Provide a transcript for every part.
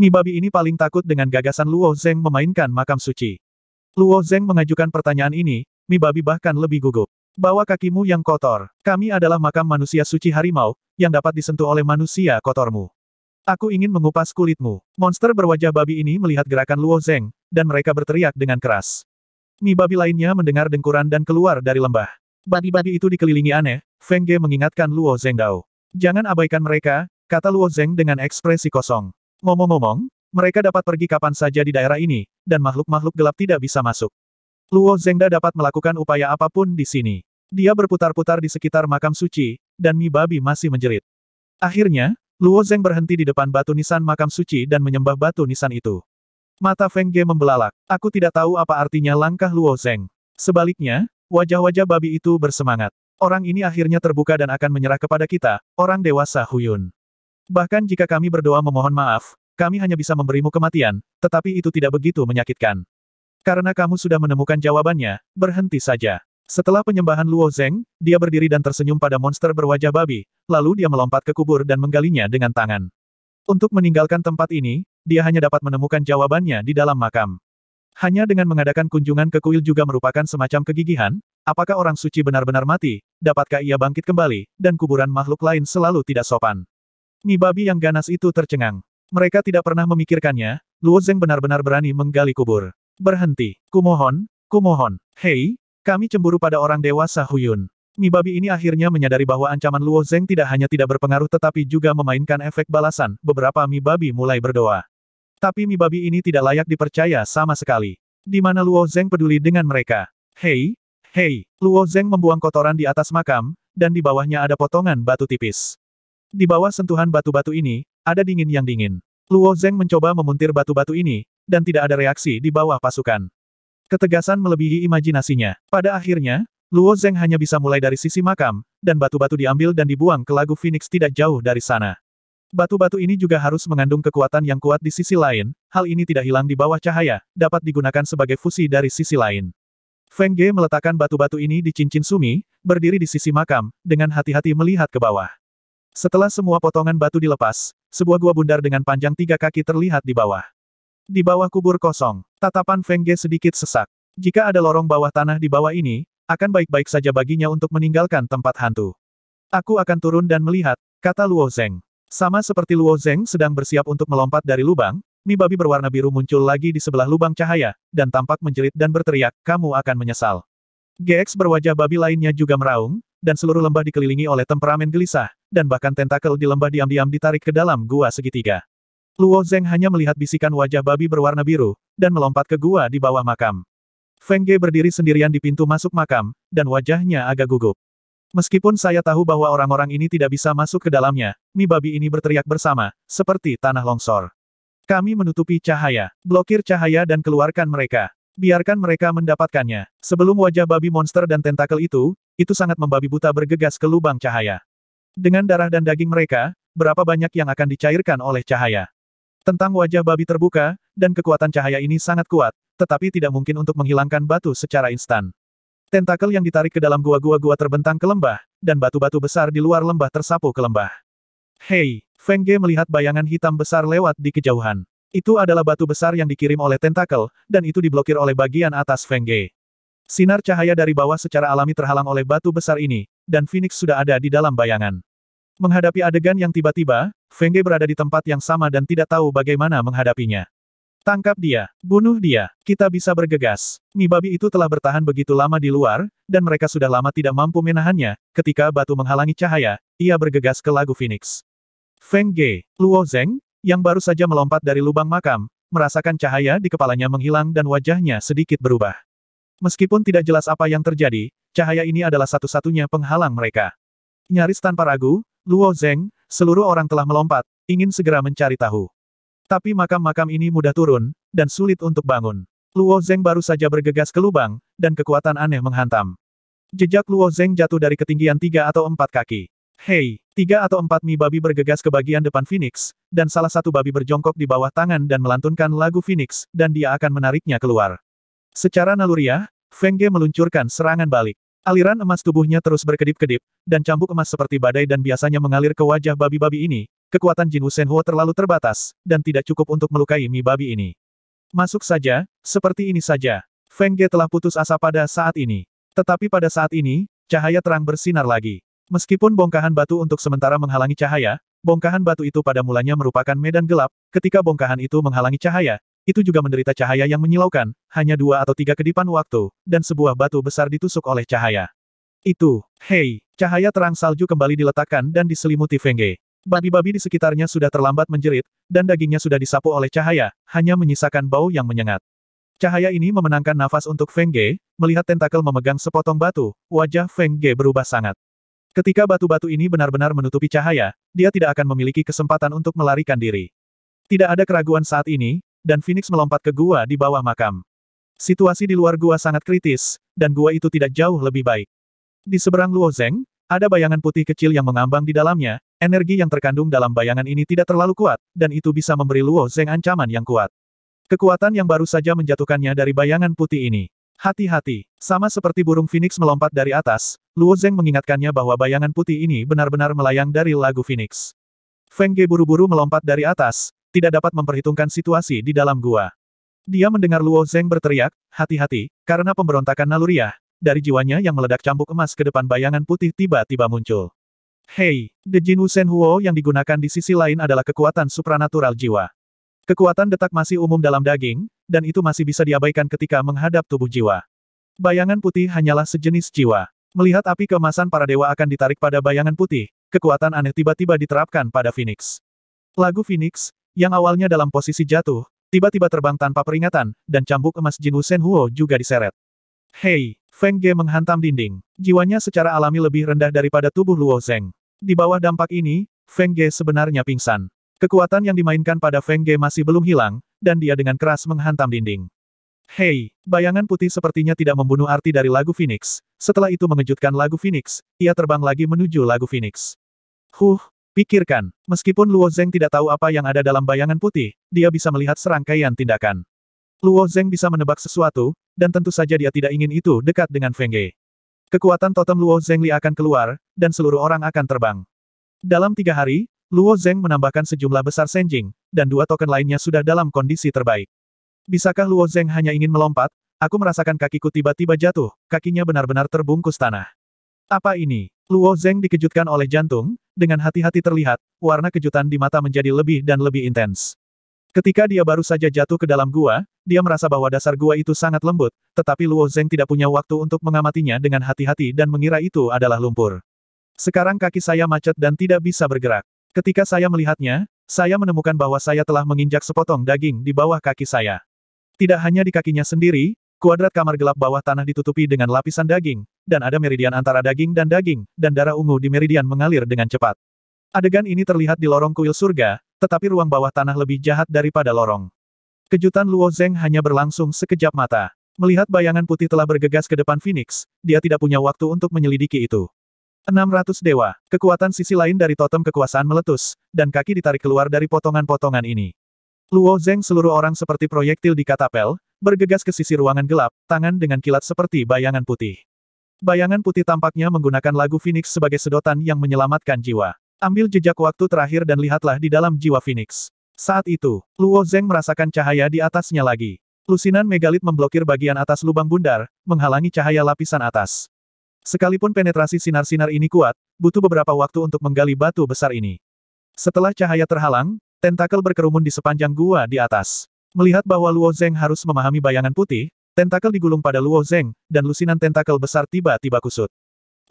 Mi babi ini paling takut dengan gagasan Luo Zeng memainkan makam suci. Luo Zeng mengajukan pertanyaan ini, Mi babi bahkan lebih gugup. Bawa kakimu yang kotor. Kami adalah makam manusia suci harimau, yang dapat disentuh oleh manusia kotormu. Aku ingin mengupas kulitmu. Monster berwajah babi ini melihat gerakan Luo Zeng, dan mereka berteriak dengan keras. Mi babi lainnya mendengar dengkuran dan keluar dari lembah. Babi-babi itu dikelilingi aneh, Feng Ge mengingatkan Luo Zeng Dao. Jangan abaikan mereka, kata Luo Zeng dengan ekspresi kosong. Ngomong-ngomong, mereka dapat pergi kapan saja di daerah ini, dan makhluk-makhluk gelap tidak bisa masuk. Luo Zengda dapat melakukan upaya apapun di sini. Dia berputar-putar di sekitar makam suci, dan Mi Babi masih menjerit. Akhirnya, Luo Zeng berhenti di depan batu nisan makam suci dan menyembah batu nisan itu. Mata Feng Ge membelalak. Aku tidak tahu apa artinya langkah Luo Zeng. Sebaliknya, wajah-wajah babi itu bersemangat. Orang ini akhirnya terbuka dan akan menyerah kepada kita, orang dewasa Huyun. Bahkan jika kami berdoa memohon maaf, kami hanya bisa memberimu kematian, tetapi itu tidak begitu menyakitkan. Karena kamu sudah menemukan jawabannya, berhenti saja. Setelah penyembahan Luo Zeng, dia berdiri dan tersenyum pada monster berwajah babi, lalu dia melompat ke kubur dan menggalinya dengan tangan. Untuk meninggalkan tempat ini, dia hanya dapat menemukan jawabannya di dalam makam. Hanya dengan mengadakan kunjungan ke kuil juga merupakan semacam kegigihan, apakah orang suci benar-benar mati, dapatkah ia bangkit kembali, dan kuburan makhluk lain selalu tidak sopan. Mi babi yang ganas itu tercengang. Mereka tidak pernah memikirkannya, Luo Zeng benar-benar berani menggali kubur. Berhenti, kumohon, kumohon. Hei, kami cemburu pada orang dewasa Huyun. Mi babi ini akhirnya menyadari bahwa ancaman Luo Zeng tidak hanya tidak berpengaruh tetapi juga memainkan efek balasan, beberapa mi babi mulai berdoa. Tapi mi babi ini tidak layak dipercaya sama sekali. Di mana Luo Zeng peduli dengan mereka? Hei, hei, Luo Zeng membuang kotoran di atas makam, dan di bawahnya ada potongan batu tipis. Di bawah sentuhan batu-batu ini, ada dingin yang dingin. Luo Zeng mencoba memuntir batu-batu ini, dan tidak ada reaksi di bawah pasukan. Ketegasan melebihi imajinasinya. Pada akhirnya, Luo Zeng hanya bisa mulai dari sisi makam, dan batu-batu diambil dan dibuang ke lagu Phoenix tidak jauh dari sana. Batu-batu ini juga harus mengandung kekuatan yang kuat di sisi lain, hal ini tidak hilang di bawah cahaya, dapat digunakan sebagai fusi dari sisi lain. Feng Ge meletakkan batu-batu ini di cincin sumi, berdiri di sisi makam, dengan hati-hati melihat ke bawah. Setelah semua potongan batu dilepas, sebuah gua bundar dengan panjang tiga kaki terlihat di bawah. Di bawah kubur kosong, tatapan Feng Ge sedikit sesak. Jika ada lorong bawah tanah di bawah ini, akan baik-baik saja baginya untuk meninggalkan tempat hantu. Aku akan turun dan melihat, kata Luo Zeng. Sama seperti Luo Zeng sedang bersiap untuk melompat dari lubang, mi babi berwarna biru muncul lagi di sebelah lubang cahaya, dan tampak menjerit dan berteriak, kamu akan menyesal. GX berwajah babi lainnya juga meraung, dan seluruh lembah dikelilingi oleh temperamen gelisah, dan bahkan tentakel di lembah diam-diam ditarik ke dalam gua segitiga. Luo Zeng hanya melihat bisikan wajah babi berwarna biru, dan melompat ke gua di bawah makam. Feng Ge berdiri sendirian di pintu masuk makam, dan wajahnya agak gugup. Meskipun saya tahu bahwa orang-orang ini tidak bisa masuk ke dalamnya, mi babi ini berteriak bersama, seperti tanah longsor. Kami menutupi cahaya, blokir cahaya dan keluarkan mereka. Biarkan mereka mendapatkannya. Sebelum wajah babi monster dan tentakel itu, itu sangat membabi buta bergegas ke lubang cahaya. Dengan darah dan daging mereka, berapa banyak yang akan dicairkan oleh cahaya. Tentang wajah babi terbuka, dan kekuatan cahaya ini sangat kuat, tetapi tidak mungkin untuk menghilangkan batu secara instan. Tentakel yang ditarik ke dalam gua-gua-gua terbentang ke lembah, dan batu-batu besar di luar lembah tersapu ke lembah. Hei, Feng Ge melihat bayangan hitam besar lewat di kejauhan. Itu adalah batu besar yang dikirim oleh tentakel, dan itu diblokir oleh bagian atas Feng Ge. Sinar cahaya dari bawah secara alami terhalang oleh batu besar ini, dan Phoenix sudah ada di dalam bayangan. Menghadapi adegan yang tiba-tiba, Fengge berada di tempat yang sama dan tidak tahu bagaimana menghadapinya. Tangkap dia, bunuh dia, kita bisa bergegas. Mi babi itu telah bertahan begitu lama di luar, dan mereka sudah lama tidak mampu menahannya, ketika batu menghalangi cahaya, ia bergegas ke lagu Phoenix. Feng Ge, Luo Zeng, yang baru saja melompat dari lubang makam, merasakan cahaya di kepalanya menghilang dan wajahnya sedikit berubah. Meskipun tidak jelas apa yang terjadi, cahaya ini adalah satu-satunya penghalang mereka. Nyaris tanpa ragu, Luo Zeng, seluruh orang telah melompat, ingin segera mencari tahu. Tapi makam-makam ini mudah turun, dan sulit untuk bangun. Luo Zeng baru saja bergegas ke lubang, dan kekuatan aneh menghantam. Jejak Luo Zeng jatuh dari ketinggian tiga atau empat kaki. Hei, tiga atau empat mi babi bergegas ke bagian depan Phoenix, dan salah satu babi berjongkok di bawah tangan dan melantunkan lagu Phoenix, dan dia akan menariknya keluar. Secara naluriah, Feng Ge meluncurkan serangan balik. Aliran emas tubuhnya terus berkedip-kedip, dan cambuk emas seperti badai dan biasanya mengalir ke wajah babi-babi ini, kekuatan Jin Wu Wusenhuo terlalu terbatas, dan tidak cukup untuk melukai mi babi ini. Masuk saja, seperti ini saja. Feng Ge telah putus asa pada saat ini. Tetapi pada saat ini, cahaya terang bersinar lagi. Meskipun bongkahan batu untuk sementara menghalangi cahaya, bongkahan batu itu pada mulanya merupakan medan gelap, ketika bongkahan itu menghalangi cahaya, itu juga menderita cahaya yang menyilaukan, hanya dua atau tiga kedipan waktu, dan sebuah batu besar ditusuk oleh cahaya. Itu, hei, cahaya terang salju kembali diletakkan dan diselimuti Fengge. Babi-babi di sekitarnya sudah terlambat menjerit, dan dagingnya sudah disapu oleh cahaya, hanya menyisakan bau yang menyengat. Cahaya ini memenangkan nafas untuk Fengge. melihat tentakel memegang sepotong batu, wajah Fengge berubah sangat. Ketika batu-batu ini benar-benar menutupi cahaya, dia tidak akan memiliki kesempatan untuk melarikan diri. Tidak ada keraguan saat ini, dan Phoenix melompat ke gua di bawah makam. Situasi di luar gua sangat kritis, dan gua itu tidak jauh lebih baik. Di seberang Luo Zeng, ada bayangan putih kecil yang mengambang di dalamnya, energi yang terkandung dalam bayangan ini tidak terlalu kuat, dan itu bisa memberi Luo Zeng ancaman yang kuat. Kekuatan yang baru saja menjatuhkannya dari bayangan putih ini. Hati-hati, sama seperti burung Phoenix melompat dari atas, Luo Zeng mengingatkannya bahwa bayangan putih ini benar-benar melayang dari lagu Phoenix. Feng Ge buru-buru melompat dari atas, tidak dapat memperhitungkan situasi di dalam gua. Dia mendengar Luo Zeng berteriak, hati-hati, karena pemberontakan naluriah, dari jiwanya yang meledak cambuk emas ke depan bayangan putih tiba-tiba muncul. Hei, The Jin Wusen Huo yang digunakan di sisi lain adalah kekuatan supranatural jiwa. Kekuatan detak masih umum dalam daging, dan itu masih bisa diabaikan ketika menghadap tubuh jiwa. Bayangan putih hanyalah sejenis jiwa. Melihat api kemasan para dewa akan ditarik pada bayangan putih, kekuatan aneh tiba-tiba diterapkan pada Phoenix. Lagu Phoenix, yang awalnya dalam posisi jatuh, tiba-tiba terbang tanpa peringatan, dan cambuk emas Jin Wusen Huo juga diseret. Hei! Feng Ge menghantam dinding. Jiwanya secara alami lebih rendah daripada tubuh Luo Zeng. Di bawah dampak ini, Feng Ge sebenarnya pingsan. Kekuatan yang dimainkan pada Feng Ge masih belum hilang, dan dia dengan keras menghantam dinding. Hei, bayangan putih sepertinya tidak membunuh arti dari lagu Phoenix. Setelah itu mengejutkan lagu Phoenix, ia terbang lagi menuju lagu Phoenix. Huh, Pikirkan, meskipun Luo Zeng tidak tahu apa yang ada dalam bayangan putih, dia bisa melihat serangkaian tindakan. Luo Zeng bisa menebak sesuatu, dan tentu saja dia tidak ingin itu dekat dengan Feng Ge. Kekuatan totem Luo Li akan keluar, dan seluruh orang akan terbang. Dalam tiga hari, Luo Zeng menambahkan sejumlah besar senjing, dan dua token lainnya sudah dalam kondisi terbaik. Bisakah Luo Zeng hanya ingin melompat, Aku merasakan kakiku tiba-tiba jatuh, kakinya benar-benar terbungkus tanah. Apa ini? Luo Zeng dikejutkan oleh jantung, dengan hati-hati terlihat, warna kejutan di mata menjadi lebih dan lebih intens. Ketika dia baru saja jatuh ke dalam gua, dia merasa bahwa dasar gua itu sangat lembut, tetapi Luo Zeng tidak punya waktu untuk mengamatinya dengan hati-hati dan mengira itu adalah lumpur. Sekarang kaki saya macet dan tidak bisa bergerak. Ketika saya melihatnya, saya menemukan bahwa saya telah menginjak sepotong daging di bawah kaki saya. Tidak hanya di kakinya sendiri, Kuadrat kamar gelap bawah tanah ditutupi dengan lapisan daging, dan ada meridian antara daging dan daging, dan darah ungu di meridian mengalir dengan cepat. Adegan ini terlihat di lorong kuil surga, tetapi ruang bawah tanah lebih jahat daripada lorong. Kejutan Luo Zeng hanya berlangsung sekejap mata. Melihat bayangan putih telah bergegas ke depan Phoenix, dia tidak punya waktu untuk menyelidiki itu. 600 dewa, kekuatan sisi lain dari totem kekuasaan meletus, dan kaki ditarik keluar dari potongan-potongan ini. Luo Zeng seluruh orang seperti proyektil di katapel, bergegas ke sisi ruangan gelap, tangan dengan kilat seperti bayangan putih. Bayangan putih tampaknya menggunakan lagu Phoenix sebagai sedotan yang menyelamatkan jiwa. Ambil jejak waktu terakhir dan lihatlah di dalam jiwa Phoenix. Saat itu, Luo Zeng merasakan cahaya di atasnya lagi. Lusinan megalit memblokir bagian atas lubang bundar, menghalangi cahaya lapisan atas. Sekalipun penetrasi sinar-sinar ini kuat, butuh beberapa waktu untuk menggali batu besar ini. Setelah cahaya terhalang, tentakel berkerumun di sepanjang gua di atas. Melihat bahwa Luo Zeng harus memahami bayangan putih, tentakel digulung pada Luo Zeng, dan lusinan tentakel besar tiba-tiba kusut.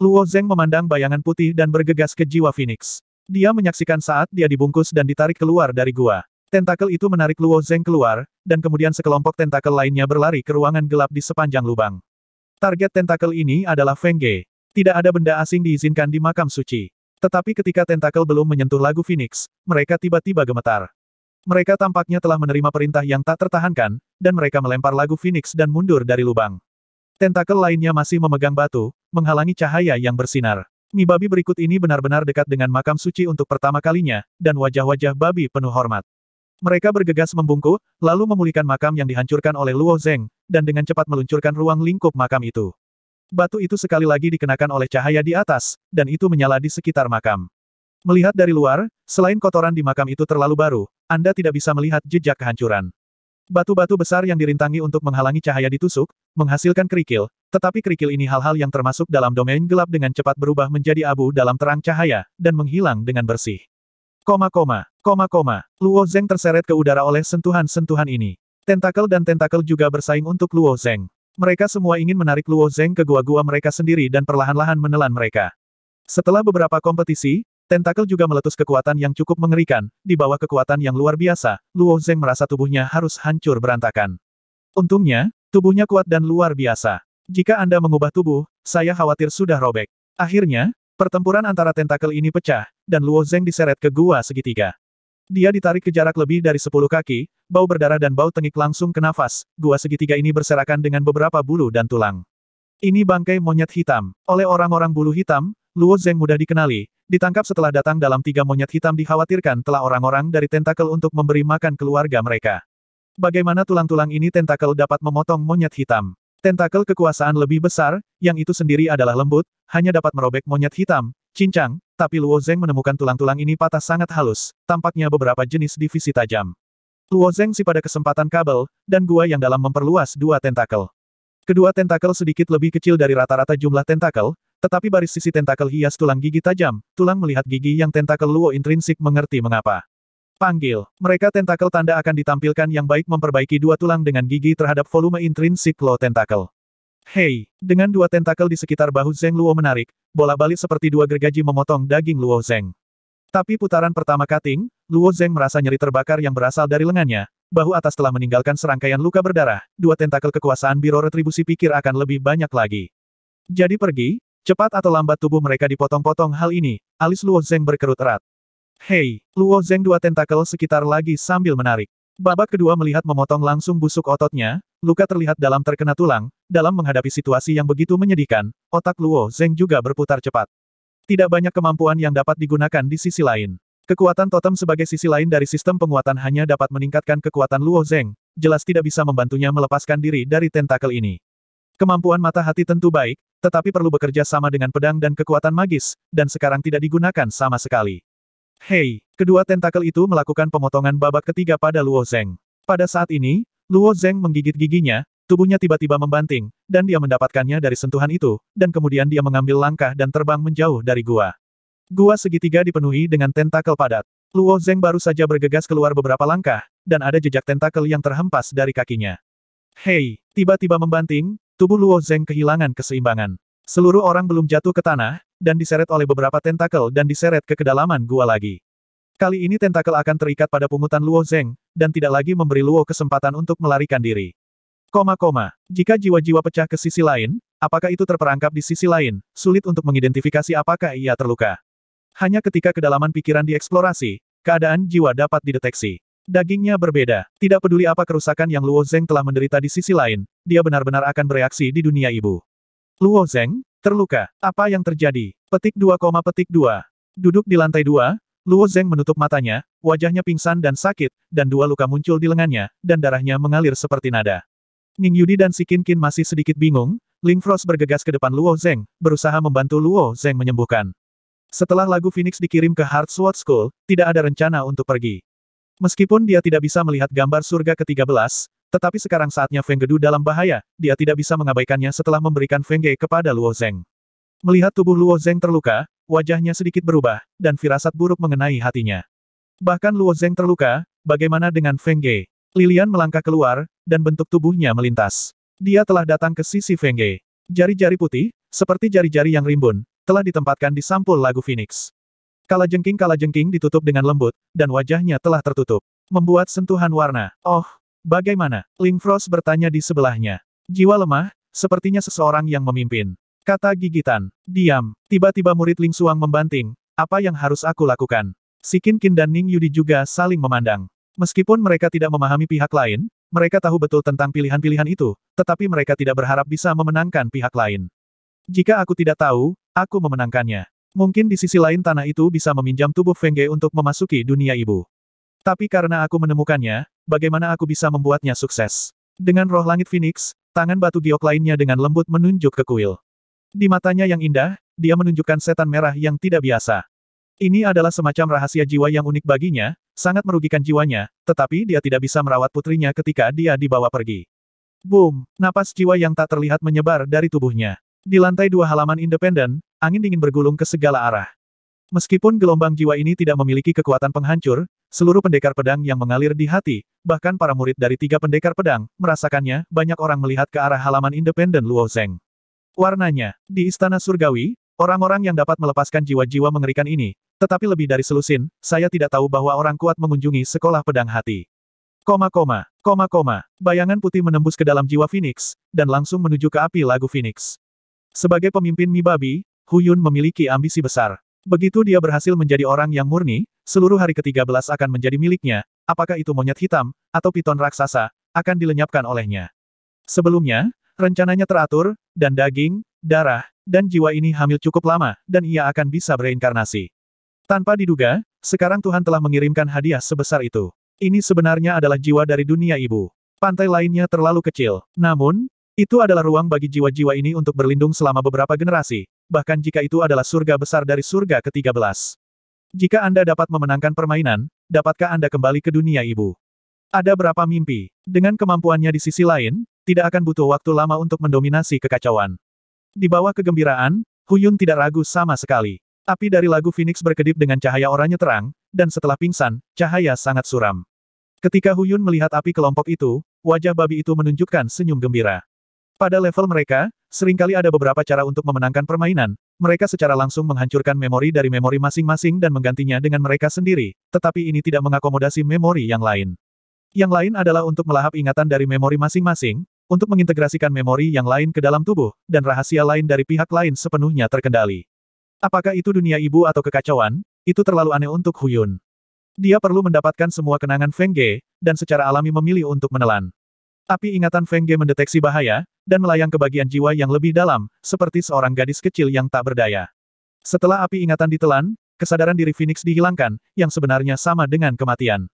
Luo Zeng memandang bayangan putih dan bergegas ke jiwa Phoenix. Dia menyaksikan saat dia dibungkus dan ditarik keluar dari gua. Tentakel itu menarik Luo Zeng keluar, dan kemudian sekelompok tentakel lainnya berlari ke ruangan gelap di sepanjang lubang. Target tentakel ini adalah Feng Ge. Tidak ada benda asing diizinkan di makam suci. Tetapi ketika tentakel belum menyentuh lagu Phoenix, mereka tiba-tiba gemetar. Mereka tampaknya telah menerima perintah yang tak tertahankan, dan mereka melempar lagu Phoenix dan mundur dari lubang. Tentakel lainnya masih memegang batu, menghalangi cahaya yang bersinar. Mi babi berikut ini benar-benar dekat dengan makam suci untuk pertama kalinya, dan wajah-wajah babi penuh hormat. Mereka bergegas membungkuk, lalu memulihkan makam yang dihancurkan oleh Luo Zeng, dan dengan cepat meluncurkan ruang lingkup makam itu. Batu itu sekali lagi dikenakan oleh cahaya di atas, dan itu menyala di sekitar makam. Melihat dari luar, selain kotoran di makam itu terlalu baru, Anda tidak bisa melihat jejak kehancuran. Batu-batu besar yang dirintangi untuk menghalangi cahaya ditusuk, menghasilkan kerikil, tetapi kerikil ini hal-hal yang termasuk dalam domain gelap dengan cepat berubah menjadi abu dalam terang cahaya, dan menghilang dengan bersih. Koma koma, koma koma, Luo Zeng terseret ke udara oleh sentuhan-sentuhan ini. Tentakel dan tentakel juga bersaing untuk Luo Zeng. Mereka semua ingin menarik Luo Zeng ke gua-gua mereka sendiri dan perlahan-lahan menelan mereka. Setelah beberapa kompetisi, Tentakel juga meletus kekuatan yang cukup mengerikan, di bawah kekuatan yang luar biasa, Luo Zeng merasa tubuhnya harus hancur berantakan. Untungnya, tubuhnya kuat dan luar biasa. Jika Anda mengubah tubuh, saya khawatir sudah robek. Akhirnya, pertempuran antara tentakel ini pecah, dan Luo Zeng diseret ke gua segitiga. Dia ditarik ke jarak lebih dari 10 kaki, bau berdarah dan bau tengik langsung ke nafas, gua segitiga ini berserakan dengan beberapa bulu dan tulang. Ini bangkai monyet hitam. Oleh orang-orang bulu hitam, Luo Zeng mudah dikenali, ditangkap setelah datang dalam tiga monyet hitam dikhawatirkan telah orang-orang dari tentakel untuk memberi makan keluarga mereka. Bagaimana tulang-tulang ini tentakel dapat memotong monyet hitam? Tentakel kekuasaan lebih besar, yang itu sendiri adalah lembut, hanya dapat merobek monyet hitam, cincang, tapi Luo Zeng menemukan tulang-tulang ini patah sangat halus, tampaknya beberapa jenis divisi tajam. Luo Zeng si pada kesempatan kabel, dan gua yang dalam memperluas dua tentakel. Kedua tentakel sedikit lebih kecil dari rata-rata jumlah tentakel, tetapi baris sisi tentakel hias tulang gigi tajam, tulang melihat gigi yang tentakel Luo intrinsik mengerti mengapa. Panggil, mereka tentakel tanda akan ditampilkan yang baik memperbaiki dua tulang dengan gigi terhadap volume intrinsik Luo tentakel. Hei, dengan dua tentakel di sekitar bahu Zeng Luo menarik, bola balik seperti dua gergaji memotong daging Luo Zeng. Tapi putaran pertama cutting, Luo Zeng merasa nyeri terbakar yang berasal dari lengannya, Bahu atas telah meninggalkan serangkaian luka berdarah, dua tentakel kekuasaan biro retribusi pikir akan lebih banyak lagi. Jadi pergi, cepat atau lambat tubuh mereka dipotong-potong hal ini, alis Luo Zeng berkerut erat. Hei, Luo Zeng dua tentakel sekitar lagi sambil menarik. Babak kedua melihat memotong langsung busuk ototnya, luka terlihat dalam terkena tulang, dalam menghadapi situasi yang begitu menyedihkan, otak Luo Zeng juga berputar cepat. Tidak banyak kemampuan yang dapat digunakan di sisi lain. Kekuatan totem sebagai sisi lain dari sistem penguatan hanya dapat meningkatkan kekuatan Luo Zeng, jelas tidak bisa membantunya melepaskan diri dari tentakel ini. Kemampuan mata hati tentu baik, tetapi perlu bekerja sama dengan pedang dan kekuatan magis, dan sekarang tidak digunakan sama sekali. Hei, kedua tentakel itu melakukan pemotongan babak ketiga pada Luo Zeng. Pada saat ini, Luo Zeng menggigit giginya, tubuhnya tiba-tiba membanting, dan dia mendapatkannya dari sentuhan itu, dan kemudian dia mengambil langkah dan terbang menjauh dari gua. Gua segitiga dipenuhi dengan tentakel padat. Luo Zeng baru saja bergegas keluar beberapa langkah, dan ada jejak tentakel yang terhempas dari kakinya. Hei, tiba-tiba membanting, tubuh Luo Zeng kehilangan keseimbangan. Seluruh orang belum jatuh ke tanah, dan diseret oleh beberapa tentakel dan diseret ke kedalaman gua lagi. Kali ini tentakel akan terikat pada pungutan Luo Zeng, dan tidak lagi memberi Luo kesempatan untuk melarikan diri. Koma koma, jika jiwa-jiwa pecah ke sisi lain, apakah itu terperangkap di sisi lain, sulit untuk mengidentifikasi apakah ia terluka. Hanya ketika kedalaman pikiran dieksplorasi, keadaan jiwa dapat dideteksi. Dagingnya berbeda. Tidak peduli apa kerusakan yang Luo Zeng telah menderita di sisi lain, dia benar-benar akan bereaksi di dunia ibu. Luo Zeng, terluka. Apa yang terjadi? Petik 2, petik 2. Duduk di lantai 2, Luo Zeng menutup matanya, wajahnya pingsan dan sakit, dan dua luka muncul di lengannya, dan darahnya mengalir seperti nada. Ning Yudi dan Si Kin Kin masih sedikit bingung, Ling Frost bergegas ke depan Luo Zeng, berusaha membantu Luo Zeng menyembuhkan. Setelah lagu Phoenix dikirim ke Heart Sword School, tidak ada rencana untuk pergi. Meskipun dia tidak bisa melihat gambar surga ke-13, tetapi sekarang saatnya Feng Gedu dalam bahaya, dia tidak bisa mengabaikannya setelah memberikan Feng Ge kepada Luo Zeng. Melihat tubuh Luo Zeng terluka, wajahnya sedikit berubah, dan firasat buruk mengenai hatinya. Bahkan Luo Zeng terluka, bagaimana dengan Feng Ge? Lilian melangkah keluar, dan bentuk tubuhnya melintas. Dia telah datang ke sisi Feng Ge. Jari-jari putih, seperti jari-jari yang rimbun, telah ditempatkan di sampul lagu Phoenix. Kalajengking-kalajengking ditutup dengan lembut, dan wajahnya telah tertutup. Membuat sentuhan warna. Oh, bagaimana? Ling Frost bertanya di sebelahnya. Jiwa lemah, sepertinya seseorang yang memimpin. Kata gigitan. Diam. Tiba-tiba murid Ling Suang membanting, apa yang harus aku lakukan? Si Kin Kin dan Ning Yudi juga saling memandang. Meskipun mereka tidak memahami pihak lain, mereka tahu betul tentang pilihan-pilihan itu, tetapi mereka tidak berharap bisa memenangkan pihak lain. Jika aku tidak tahu, aku memenangkannya. Mungkin di sisi lain tanah itu bisa meminjam tubuh Feng untuk memasuki dunia ibu. Tapi karena aku menemukannya, bagaimana aku bisa membuatnya sukses? Dengan roh langit Phoenix, tangan batu giok lainnya dengan lembut menunjuk ke kuil. Di matanya yang indah, dia menunjukkan setan merah yang tidak biasa. Ini adalah semacam rahasia jiwa yang unik baginya, sangat merugikan jiwanya, tetapi dia tidak bisa merawat putrinya ketika dia dibawa pergi. Boom, napas jiwa yang tak terlihat menyebar dari tubuhnya. Di lantai dua halaman independen, angin dingin bergulung ke segala arah. Meskipun gelombang jiwa ini tidak memiliki kekuatan penghancur, seluruh pendekar pedang yang mengalir di hati, bahkan para murid dari tiga pendekar pedang, merasakannya, banyak orang melihat ke arah halaman independen Luo Zeng. Warnanya, di Istana Surgawi, orang-orang yang dapat melepaskan jiwa-jiwa mengerikan ini, tetapi lebih dari selusin, saya tidak tahu bahwa orang kuat mengunjungi sekolah pedang hati. Koma koma, koma koma, bayangan putih menembus ke dalam jiwa Phoenix, dan langsung menuju ke api lagu Phoenix. Sebagai pemimpin Mibabi, Huyun memiliki ambisi besar. Begitu dia berhasil menjadi orang yang murni, seluruh hari ke-13 akan menjadi miliknya, apakah itu monyet hitam, atau piton raksasa, akan dilenyapkan olehnya. Sebelumnya, rencananya teratur, dan daging, darah, dan jiwa ini hamil cukup lama, dan ia akan bisa bereinkarnasi. Tanpa diduga, sekarang Tuhan telah mengirimkan hadiah sebesar itu. Ini sebenarnya adalah jiwa dari dunia ibu. Pantai lainnya terlalu kecil. Namun, itu adalah ruang bagi jiwa-jiwa ini untuk berlindung selama beberapa generasi, bahkan jika itu adalah surga besar dari surga ke-13. Jika Anda dapat memenangkan permainan, dapatkah Anda kembali ke dunia ibu? Ada berapa mimpi? Dengan kemampuannya di sisi lain, tidak akan butuh waktu lama untuk mendominasi kekacauan. Di bawah kegembiraan, Huyun tidak ragu sama sekali. Api dari lagu Phoenix berkedip dengan cahaya oranye terang, dan setelah pingsan, cahaya sangat suram. Ketika Huyun melihat api kelompok itu, wajah babi itu menunjukkan senyum gembira. Pada level mereka, seringkali ada beberapa cara untuk memenangkan permainan, mereka secara langsung menghancurkan memori dari memori masing-masing dan menggantinya dengan mereka sendiri, tetapi ini tidak mengakomodasi memori yang lain. Yang lain adalah untuk melahap ingatan dari memori masing-masing, untuk mengintegrasikan memori yang lain ke dalam tubuh, dan rahasia lain dari pihak lain sepenuhnya terkendali. Apakah itu dunia ibu atau kekacauan? Itu terlalu aneh untuk Huyun. Dia perlu mendapatkan semua kenangan Feng Ge, dan secara alami memilih untuk menelan. Api ingatan Feng Ge mendeteksi bahaya, dan melayang ke bagian jiwa yang lebih dalam, seperti seorang gadis kecil yang tak berdaya. Setelah api ingatan ditelan, kesadaran diri Phoenix dihilangkan, yang sebenarnya sama dengan kematian.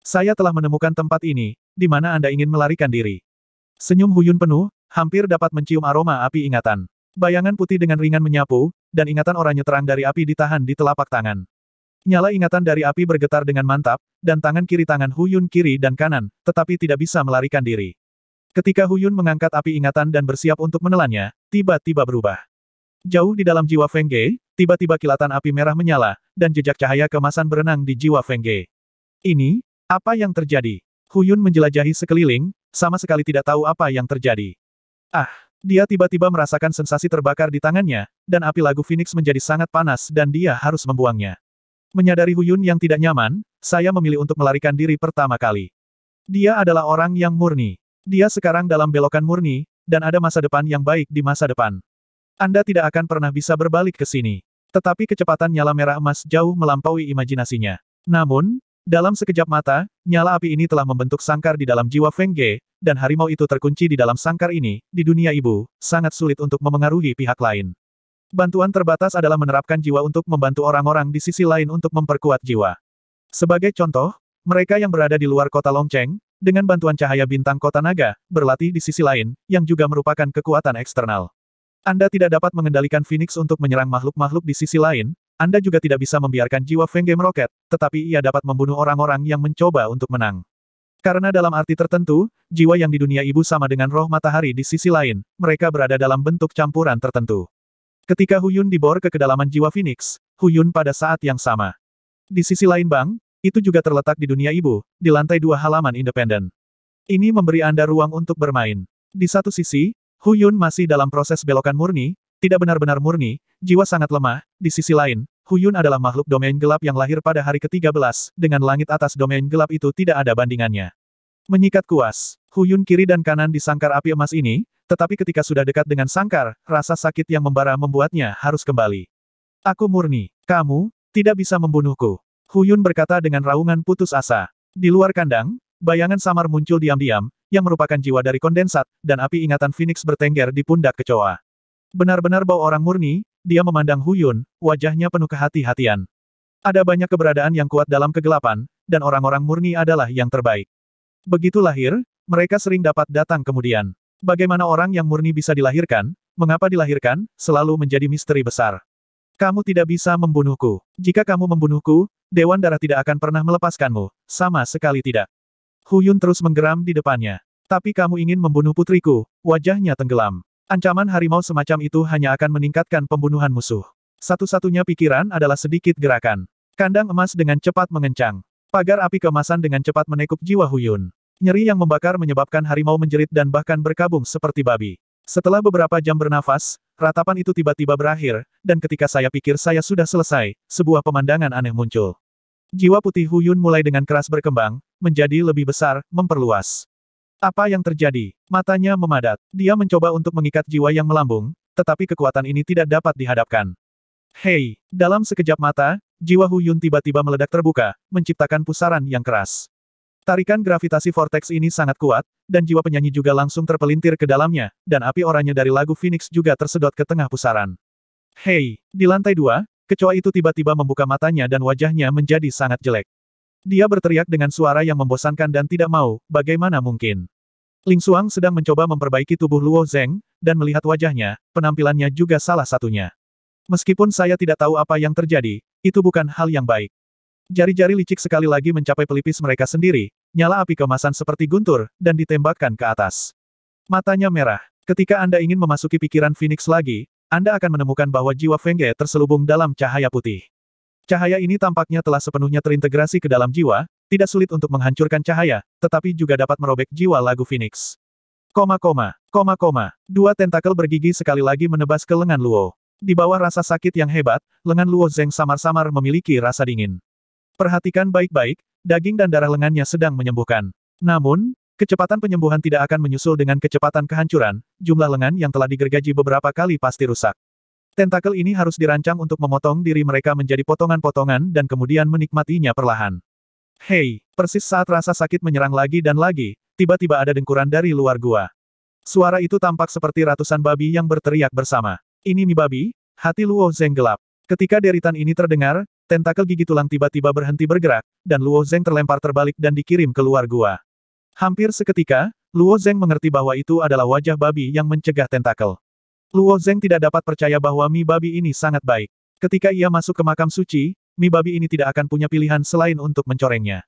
Saya telah menemukan tempat ini, di mana Anda ingin melarikan diri. Senyum Huyun penuh, hampir dapat mencium aroma api ingatan. Bayangan putih dengan ringan menyapu, dan ingatan orangnya terang dari api ditahan di telapak tangan. Nyala ingatan dari api bergetar dengan mantap, dan tangan kiri tangan Huyun kiri dan kanan, tetapi tidak bisa melarikan diri. Ketika Huyun mengangkat api ingatan dan bersiap untuk menelannya, tiba-tiba berubah. Jauh di dalam jiwa Feng tiba-tiba kilatan api merah menyala, dan jejak cahaya kemasan berenang di jiwa Feng Ini, apa yang terjadi? Huyun menjelajahi sekeliling, sama sekali tidak tahu apa yang terjadi. Ah, dia tiba-tiba merasakan sensasi terbakar di tangannya, dan api lagu Phoenix menjadi sangat panas dan dia harus membuangnya. Menyadari Huyun yang tidak nyaman, saya memilih untuk melarikan diri pertama kali. Dia adalah orang yang murni. Dia sekarang dalam belokan murni, dan ada masa depan yang baik di masa depan. Anda tidak akan pernah bisa berbalik ke sini. Tetapi kecepatan nyala merah emas jauh melampaui imajinasinya. Namun, dalam sekejap mata, nyala api ini telah membentuk sangkar di dalam jiwa Feng Ge, dan harimau itu terkunci di dalam sangkar ini, di dunia ibu, sangat sulit untuk memengaruhi pihak lain. Bantuan terbatas adalah menerapkan jiwa untuk membantu orang-orang di sisi lain untuk memperkuat jiwa. Sebagai contoh, mereka yang berada di luar kota Longcheng, dengan bantuan cahaya bintang kota naga, berlatih di sisi lain, yang juga merupakan kekuatan eksternal. Anda tidak dapat mengendalikan Phoenix untuk menyerang makhluk-makhluk di sisi lain, Anda juga tidak bisa membiarkan jiwa Feng Game tetapi ia dapat membunuh orang-orang yang mencoba untuk menang. Karena dalam arti tertentu, jiwa yang di dunia ibu sama dengan roh matahari di sisi lain, mereka berada dalam bentuk campuran tertentu. Ketika Huyun dibor ke kedalaman jiwa Phoenix, Huyun pada saat yang sama. Di sisi lain Bang, itu juga terletak di dunia ibu, di lantai dua halaman independen. Ini memberi Anda ruang untuk bermain. Di satu sisi, Huyun masih dalam proses belokan murni, tidak benar-benar murni, jiwa sangat lemah, di sisi lain, Huyun adalah makhluk domain gelap yang lahir pada hari ke-13, dengan langit atas domain gelap itu tidak ada bandingannya. Menyikat kuas. Huyun kiri dan kanan di sangkar api emas ini, tetapi ketika sudah dekat dengan sangkar, rasa sakit yang membara membuatnya harus kembali. Aku murni, kamu, tidak bisa membunuhku. Huyun berkata dengan raungan putus asa. Di luar kandang, bayangan samar muncul diam-diam, yang merupakan jiwa dari kondensat, dan api ingatan Phoenix bertengger di pundak kecoa. Benar-benar bau orang murni, dia memandang Huyun, wajahnya penuh kehati-hatian. Ada banyak keberadaan yang kuat dalam kegelapan, dan orang-orang murni adalah yang terbaik. Begitu lahir, mereka sering dapat datang kemudian. Bagaimana orang yang murni bisa dilahirkan, mengapa dilahirkan, selalu menjadi misteri besar. Kamu tidak bisa membunuhku. Jika kamu membunuhku, Dewan Darah tidak akan pernah melepaskanmu, sama sekali tidak. Huyun terus menggeram di depannya. Tapi kamu ingin membunuh putriku, wajahnya tenggelam. Ancaman harimau semacam itu hanya akan meningkatkan pembunuhan musuh. Satu-satunya pikiran adalah sedikit gerakan. Kandang emas dengan cepat mengencang. Pagar api kemasan dengan cepat menekuk jiwa Huyun. Nyeri yang membakar menyebabkan harimau menjerit dan bahkan berkabung seperti babi. Setelah beberapa jam bernafas, ratapan itu tiba-tiba berakhir, dan ketika saya pikir saya sudah selesai, sebuah pemandangan aneh muncul. Jiwa putih Huyun mulai dengan keras berkembang, menjadi lebih besar, memperluas. Apa yang terjadi? Matanya memadat. Dia mencoba untuk mengikat jiwa yang melambung, tetapi kekuatan ini tidak dapat dihadapkan. Hei! Dalam sekejap mata, jiwa Huyun tiba-tiba meledak terbuka, menciptakan pusaran yang keras. Tarikan gravitasi vortex ini sangat kuat, dan jiwa penyanyi juga langsung terpelintir ke dalamnya, dan api oranye dari lagu Phoenix juga tersedot ke tengah pusaran. Hei! Di lantai dua, kecoa itu tiba-tiba membuka matanya dan wajahnya menjadi sangat jelek. Dia berteriak dengan suara yang membosankan dan tidak mau, bagaimana mungkin. Ling Suang sedang mencoba memperbaiki tubuh Luo Zeng, dan melihat wajahnya, penampilannya juga salah satunya. Meskipun saya tidak tahu apa yang terjadi, itu bukan hal yang baik. Jari-jari licik sekali lagi mencapai pelipis mereka sendiri, nyala api kemasan seperti guntur, dan ditembakkan ke atas. Matanya merah. Ketika Anda ingin memasuki pikiran Phoenix lagi, Anda akan menemukan bahwa jiwa Fengge terselubung dalam cahaya putih. Cahaya ini tampaknya telah sepenuhnya terintegrasi ke dalam jiwa, tidak sulit untuk menghancurkan cahaya, tetapi juga dapat merobek jiwa lagu Phoenix. Koma koma, koma koma, dua tentakel bergigi sekali lagi menebas ke lengan Luo. Di bawah rasa sakit yang hebat, lengan Luo Zeng samar-samar memiliki rasa dingin. Perhatikan baik-baik, daging dan darah lengannya sedang menyembuhkan. Namun, kecepatan penyembuhan tidak akan menyusul dengan kecepatan kehancuran, jumlah lengan yang telah digergaji beberapa kali pasti rusak. Tentakel ini harus dirancang untuk memotong diri mereka menjadi potongan-potongan dan kemudian menikmatinya perlahan. Hei, persis saat rasa sakit menyerang lagi dan lagi, tiba-tiba ada dengkuran dari luar gua. Suara itu tampak seperti ratusan babi yang berteriak bersama. Ini mi babi, hati Luo Zeng gelap. Ketika deritan ini terdengar, Tentakel gigi tulang tiba-tiba berhenti bergerak, dan Luo Zeng terlempar terbalik dan dikirim keluar gua. Hampir seketika, Luo Zeng mengerti bahwa itu adalah wajah babi yang mencegah tentakel. Luo Zeng tidak dapat percaya bahwa mi babi ini sangat baik. Ketika ia masuk ke makam suci, mi babi ini tidak akan punya pilihan selain untuk mencorengnya.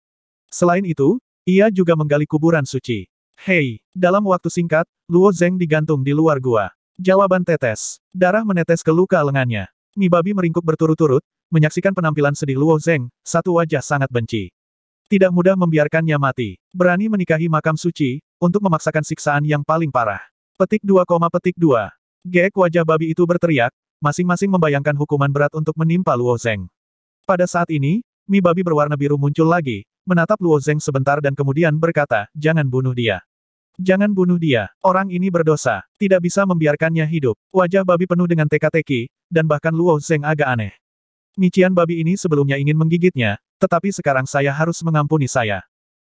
Selain itu, ia juga menggali kuburan suci. Hei, dalam waktu singkat, Luo Zeng digantung di luar gua. Jawaban tetes. Darah menetes ke luka lengannya. Mi babi meringkuk berturut-turut, menyaksikan penampilan sedih Luo Zeng, satu wajah sangat benci. Tidak mudah membiarkannya mati. Berani menikahi makam suci, untuk memaksakan siksaan yang paling parah. Petik 2, petik 2. Gek wajah babi itu berteriak, masing-masing membayangkan hukuman berat untuk menimpa Luo Zeng. Pada saat ini, mi babi berwarna biru muncul lagi, menatap Luo Zeng sebentar dan kemudian berkata, jangan bunuh dia. Jangan bunuh dia, orang ini berdosa, tidak bisa membiarkannya hidup. Wajah babi penuh dengan teka-teki, dan bahkan Luo Zeng agak aneh. Mician babi ini sebelumnya ingin menggigitnya, tetapi sekarang saya harus mengampuni saya.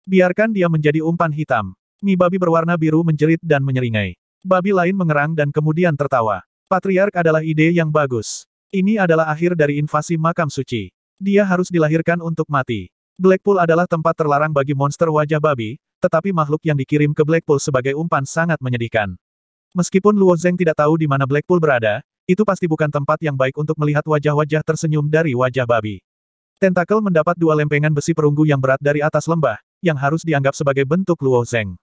Biarkan dia menjadi umpan hitam. Mi babi berwarna biru menjerit dan menyeringai. Babi lain mengerang dan kemudian tertawa. Patriark adalah ide yang bagus. Ini adalah akhir dari invasi makam suci. Dia harus dilahirkan untuk mati. Blackpool adalah tempat terlarang bagi monster wajah babi, tetapi makhluk yang dikirim ke Blackpool sebagai umpan sangat menyedihkan. Meskipun Luo Zeng tidak tahu di mana Blackpool berada, itu pasti bukan tempat yang baik untuk melihat wajah-wajah tersenyum dari wajah babi. Tentakel mendapat dua lempengan besi perunggu yang berat dari atas lembah, yang harus dianggap sebagai bentuk Luo Zeng.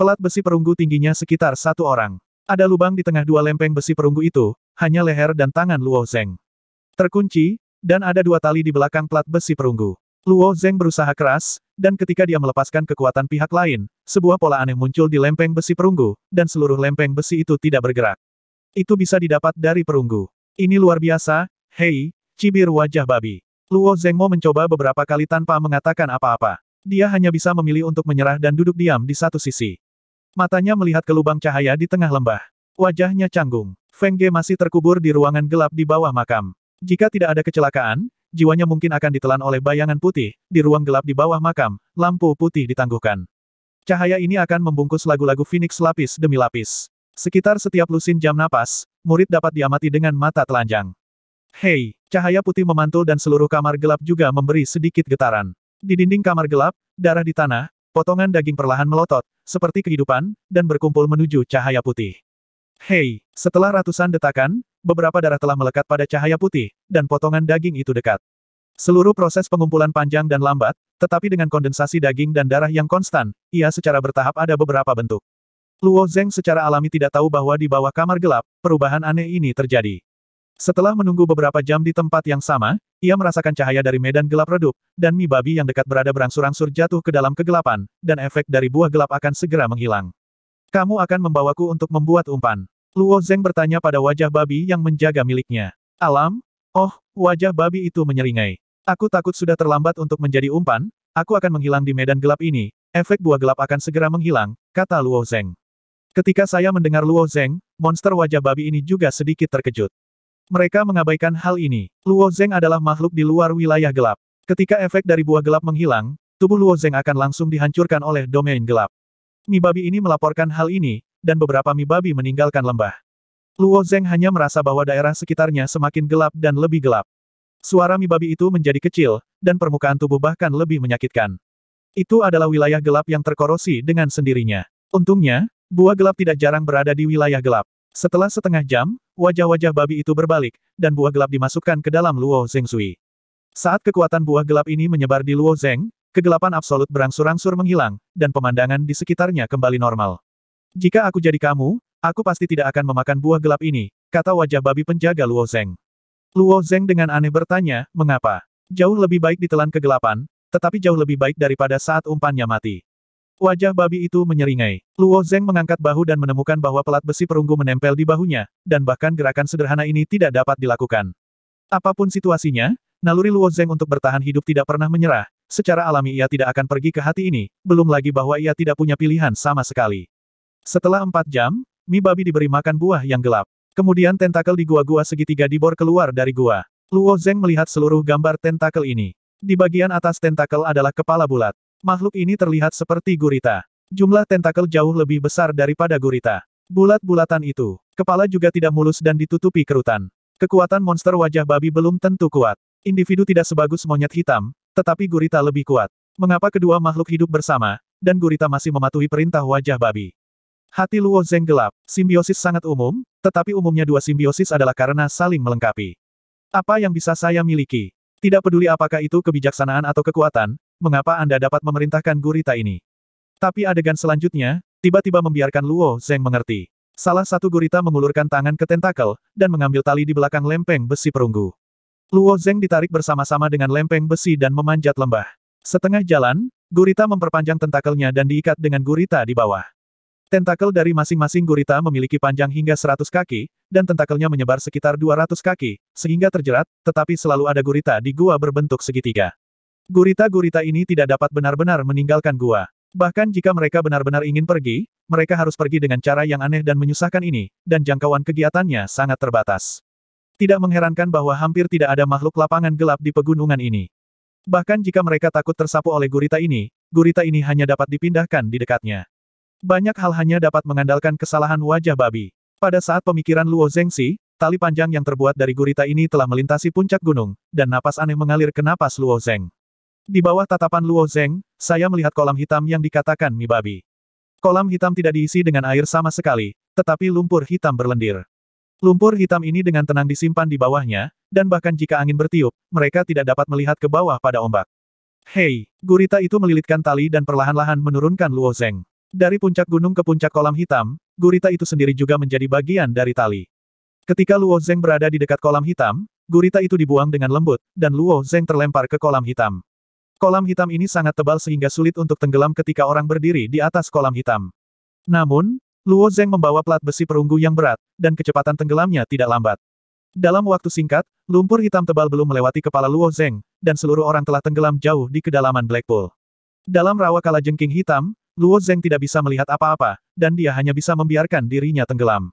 Pelat besi perunggu tingginya sekitar satu orang. Ada lubang di tengah dua lempeng besi perunggu itu, hanya leher dan tangan Luo Zeng. Terkunci, dan ada dua tali di belakang pelat besi perunggu. Luo Zeng berusaha keras, dan ketika dia melepaskan kekuatan pihak lain, sebuah pola aneh muncul di lempeng besi perunggu, dan seluruh lempeng besi itu tidak bergerak. Itu bisa didapat dari perunggu. Ini luar biasa, hei, cibir wajah babi. Luo mau mencoba beberapa kali tanpa mengatakan apa-apa. Dia hanya bisa memilih untuk menyerah dan duduk diam di satu sisi. Matanya melihat ke lubang cahaya di tengah lembah. Wajahnya canggung. Feng Ge masih terkubur di ruangan gelap di bawah makam. Jika tidak ada kecelakaan, jiwanya mungkin akan ditelan oleh bayangan putih, di ruang gelap di bawah makam, lampu putih ditangguhkan. Cahaya ini akan membungkus lagu-lagu Phoenix lapis demi lapis. Sekitar setiap lusin jam napas, murid dapat diamati dengan mata telanjang. Hei, cahaya putih memantul dan seluruh kamar gelap juga memberi sedikit getaran. Di dinding kamar gelap, darah di tanah, potongan daging perlahan melotot, seperti kehidupan, dan berkumpul menuju cahaya putih. Hei, setelah ratusan detakan, beberapa darah telah melekat pada cahaya putih, dan potongan daging itu dekat. Seluruh proses pengumpulan panjang dan lambat, tetapi dengan kondensasi daging dan darah yang konstan, ia secara bertahap ada beberapa bentuk. Luo Zeng secara alami tidak tahu bahwa di bawah kamar gelap, perubahan aneh ini terjadi. Setelah menunggu beberapa jam di tempat yang sama, ia merasakan cahaya dari medan gelap redup, dan mie babi yang dekat berada berangsur-angsur jatuh ke dalam kegelapan, dan efek dari buah gelap akan segera menghilang. Kamu akan membawaku untuk membuat umpan. Luo Zeng bertanya pada wajah babi yang menjaga miliknya. Alam? Oh, wajah babi itu menyeringai. Aku takut sudah terlambat untuk menjadi umpan, aku akan menghilang di medan gelap ini, efek buah gelap akan segera menghilang, kata Luo Zeng. Ketika saya mendengar Luo Zeng, monster wajah babi ini juga sedikit terkejut. Mereka mengabaikan hal ini. Luo Zeng adalah makhluk di luar wilayah gelap. Ketika efek dari buah gelap menghilang, tubuh Luo Zeng akan langsung dihancurkan oleh domain gelap. Mi babi ini melaporkan hal ini, dan beberapa mi babi meninggalkan lembah. Luo Zeng hanya merasa bahwa daerah sekitarnya semakin gelap dan lebih gelap. Suara mi babi itu menjadi kecil, dan permukaan tubuh bahkan lebih menyakitkan. Itu adalah wilayah gelap yang terkorosi dengan sendirinya. Untungnya, buah gelap tidak jarang berada di wilayah gelap. Setelah setengah jam, wajah-wajah babi itu berbalik, dan buah gelap dimasukkan ke dalam Luo Zeng Sui. Saat kekuatan buah gelap ini menyebar di Luo Zeng, kegelapan absolut berangsur-angsur menghilang, dan pemandangan di sekitarnya kembali normal. Jika aku jadi kamu, aku pasti tidak akan memakan buah gelap ini, kata wajah babi penjaga Luo Zeng. Luo Zeng dengan aneh bertanya, mengapa? Jauh lebih baik ditelan kegelapan, tetapi jauh lebih baik daripada saat umpannya mati. Wajah babi itu menyeringai. Luo Zeng mengangkat bahu dan menemukan bahwa pelat besi perunggu menempel di bahunya, dan bahkan gerakan sederhana ini tidak dapat dilakukan. Apapun situasinya, naluri Luo Zeng untuk bertahan hidup tidak pernah menyerah, secara alami ia tidak akan pergi ke hati ini, belum lagi bahwa ia tidak punya pilihan sama sekali. Setelah empat jam, Mi babi diberi makan buah yang gelap. Kemudian tentakel di gua-gua segitiga dibor keluar dari gua. Luo Zeng melihat seluruh gambar tentakel ini. Di bagian atas tentakel adalah kepala bulat. Makhluk ini terlihat seperti gurita. Jumlah tentakel jauh lebih besar daripada gurita. Bulat-bulatan itu, kepala juga tidak mulus dan ditutupi kerutan. Kekuatan monster wajah babi belum tentu kuat. Individu tidak sebagus monyet hitam, tetapi gurita lebih kuat. Mengapa kedua makhluk hidup bersama, dan gurita masih mematuhi perintah wajah babi? Hati Luo Zeng gelap, simbiosis sangat umum, tetapi umumnya dua simbiosis adalah karena saling melengkapi. Apa yang bisa saya miliki? Tidak peduli apakah itu kebijaksanaan atau kekuatan, mengapa Anda dapat memerintahkan gurita ini? Tapi adegan selanjutnya, tiba-tiba membiarkan Luo Zeng mengerti. Salah satu gurita mengulurkan tangan ke tentakel, dan mengambil tali di belakang lempeng besi perunggu. Luo Zeng ditarik bersama-sama dengan lempeng besi dan memanjat lembah. Setengah jalan, gurita memperpanjang tentakelnya dan diikat dengan gurita di bawah. Tentakel dari masing-masing gurita memiliki panjang hingga 100 kaki, dan tentakelnya menyebar sekitar 200 kaki, sehingga terjerat, tetapi selalu ada gurita di gua berbentuk segitiga. Gurita-gurita ini tidak dapat benar-benar meninggalkan gua. Bahkan jika mereka benar-benar ingin pergi, mereka harus pergi dengan cara yang aneh dan menyusahkan ini, dan jangkauan kegiatannya sangat terbatas. Tidak mengherankan bahwa hampir tidak ada makhluk lapangan gelap di pegunungan ini. Bahkan jika mereka takut tersapu oleh gurita ini, gurita ini hanya dapat dipindahkan di dekatnya. Banyak hal hanya dapat mengandalkan kesalahan wajah babi. Pada saat pemikiran Luo Zengxi, tali panjang yang terbuat dari gurita ini telah melintasi puncak gunung, dan napas aneh mengalir ke napas Luo Zeng. Di bawah tatapan Luo Zeng, saya melihat kolam hitam yang dikatakan mi babi. Kolam hitam tidak diisi dengan air sama sekali, tetapi lumpur hitam berlendir. Lumpur hitam ini dengan tenang disimpan di bawahnya, dan bahkan jika angin bertiup, mereka tidak dapat melihat ke bawah pada ombak. Hei, gurita itu melilitkan tali dan perlahan-lahan menurunkan Luo Zeng. Dari puncak gunung ke puncak kolam hitam, gurita itu sendiri juga menjadi bagian dari tali. Ketika Luo Zeng berada di dekat kolam hitam, gurita itu dibuang dengan lembut, dan Luo Zeng terlempar ke kolam hitam. Kolam hitam ini sangat tebal sehingga sulit untuk tenggelam ketika orang berdiri di atas kolam hitam. Namun, Luo Zeng membawa plat besi perunggu yang berat, dan kecepatan tenggelamnya tidak lambat. Dalam waktu singkat, lumpur hitam tebal belum melewati kepala Luo Zeng, dan seluruh orang telah tenggelam jauh di kedalaman Blackpool. Dalam rawa jengking hitam, Luo Zeng tidak bisa melihat apa-apa, dan dia hanya bisa membiarkan dirinya tenggelam.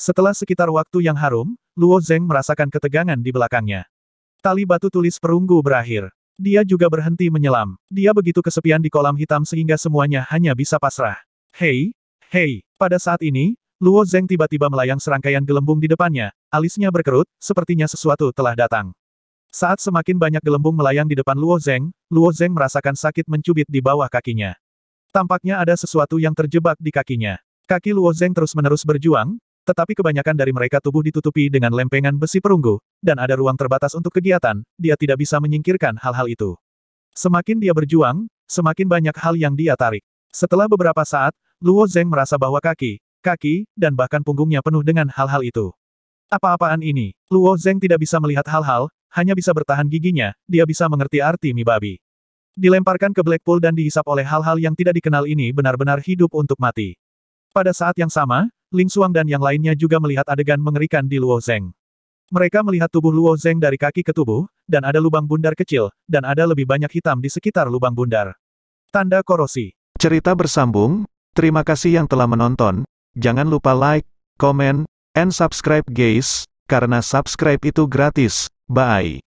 Setelah sekitar waktu yang harum, Luo Zeng merasakan ketegangan di belakangnya. Tali batu tulis perunggu berakhir. Dia juga berhenti menyelam. Dia begitu kesepian di kolam hitam sehingga semuanya hanya bisa pasrah. Hei, hei, pada saat ini, Luo Zeng tiba-tiba melayang serangkaian gelembung di depannya, alisnya berkerut, sepertinya sesuatu telah datang. Saat semakin banyak gelembung melayang di depan Luo Zeng, Luo Zeng merasakan sakit mencubit di bawah kakinya. Tampaknya ada sesuatu yang terjebak di kakinya. Kaki Luo Zeng terus-menerus berjuang, tetapi kebanyakan dari mereka tubuh ditutupi dengan lempengan besi perunggu, dan ada ruang terbatas untuk kegiatan, dia tidak bisa menyingkirkan hal-hal itu. Semakin dia berjuang, semakin banyak hal yang dia tarik. Setelah beberapa saat, Luo Zeng merasa bahwa kaki, kaki, dan bahkan punggungnya penuh dengan hal-hal itu. Apa-apaan ini? Luo Zeng tidak bisa melihat hal-hal, hanya bisa bertahan giginya, dia bisa mengerti arti mi babi. Dilemparkan ke Blackpool dan dihisap oleh hal-hal yang tidak dikenal ini benar-benar hidup untuk mati. Pada saat yang sama, Ling Suang dan yang lainnya juga melihat adegan mengerikan di Luo Zeng. Mereka melihat tubuh Luo Zeng dari kaki ke tubuh, dan ada lubang bundar kecil, dan ada lebih banyak hitam di sekitar lubang bundar. Tanda korosi. Cerita bersambung, terima kasih yang telah menonton, jangan lupa like, comment, and subscribe guys, karena subscribe itu gratis, bye.